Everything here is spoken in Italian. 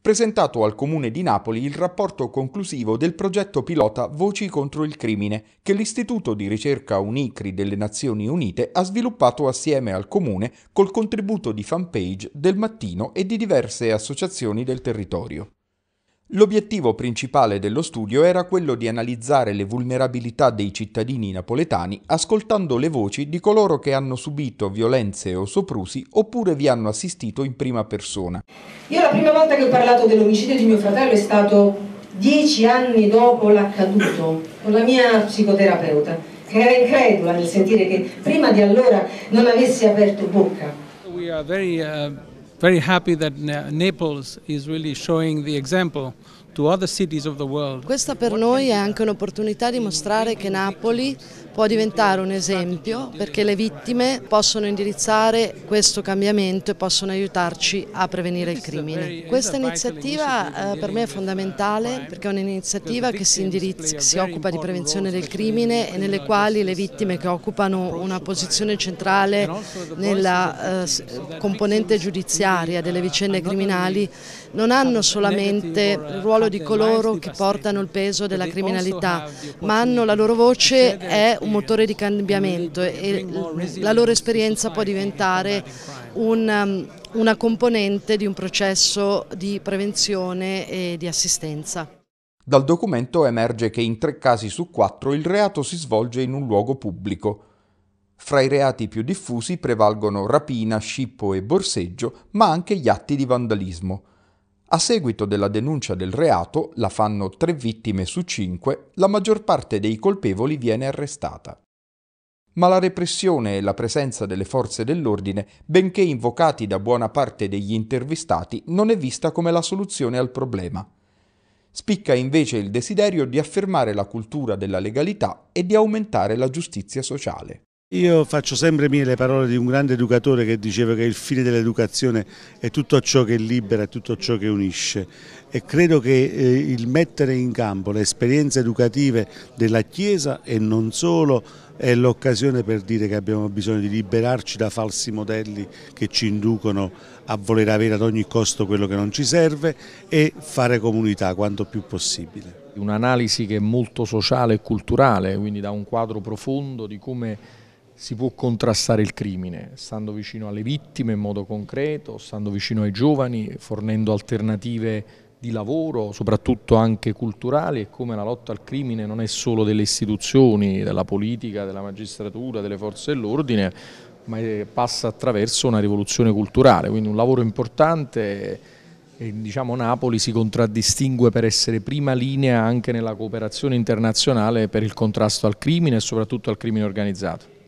presentato al Comune di Napoli il rapporto conclusivo del progetto pilota Voci contro il crimine, che l'Istituto di ricerca Unicri delle Nazioni Unite ha sviluppato assieme al Comune col contributo di fanpage del mattino e di diverse associazioni del territorio. L'obiettivo principale dello studio era quello di analizzare le vulnerabilità dei cittadini napoletani ascoltando le voci di coloro che hanno subito violenze o soprusi oppure vi hanno assistito in prima persona. Io la prima volta che ho parlato dell'omicidio di mio fratello è stato dieci anni dopo l'accaduto con la mia psicoterapeuta che era incredula nel sentire che prima di allora non avessi aperto bocca. We are very, uh... very happy that Naples is really showing the example Questa per noi è anche un'opportunità di mostrare che Napoli può diventare un esempio perché le vittime possono indirizzare questo cambiamento e possono aiutarci a prevenire il crimine. Questa iniziativa eh, per me è fondamentale perché è un'iniziativa che si, indirizza, che si occupa di prevenzione del crimine e nelle quali le vittime che occupano una posizione centrale nella eh, componente giudiziaria delle vicende criminali non hanno solamente il ruolo ruolo di coloro che portano il peso della criminalità, ma hanno la loro voce è un motore di cambiamento e la loro esperienza può diventare un, um, una componente di un processo di prevenzione e di assistenza. Dal documento emerge che in tre casi su quattro il reato si svolge in un luogo pubblico. Fra i reati più diffusi prevalgono rapina, scippo e borseggio, ma anche gli atti di vandalismo. A seguito della denuncia del reato, la fanno tre vittime su cinque, la maggior parte dei colpevoli viene arrestata. Ma la repressione e la presenza delle forze dell'ordine, benché invocati da buona parte degli intervistati, non è vista come la soluzione al problema. Spicca invece il desiderio di affermare la cultura della legalità e di aumentare la giustizia sociale. Io faccio sempre mie le parole di un grande educatore che diceva che il fine dell'educazione è tutto ciò che libera, è tutto ciò che unisce e credo che eh, il mettere in campo le esperienze educative della Chiesa e non solo è l'occasione per dire che abbiamo bisogno di liberarci da falsi modelli che ci inducono a voler avere ad ogni costo quello che non ci serve e fare comunità quanto più possibile. Un'analisi che è molto sociale e culturale, quindi da un quadro profondo di come si può contrastare il crimine, stando vicino alle vittime in modo concreto, stando vicino ai giovani, fornendo alternative di lavoro, soprattutto anche culturali, e come la lotta al crimine non è solo delle istituzioni, della politica, della magistratura, delle forze dell'ordine, ma passa attraverso una rivoluzione culturale, quindi un lavoro importante e, diciamo, Napoli si contraddistingue per essere prima linea anche nella cooperazione internazionale per il contrasto al crimine e soprattutto al crimine organizzato.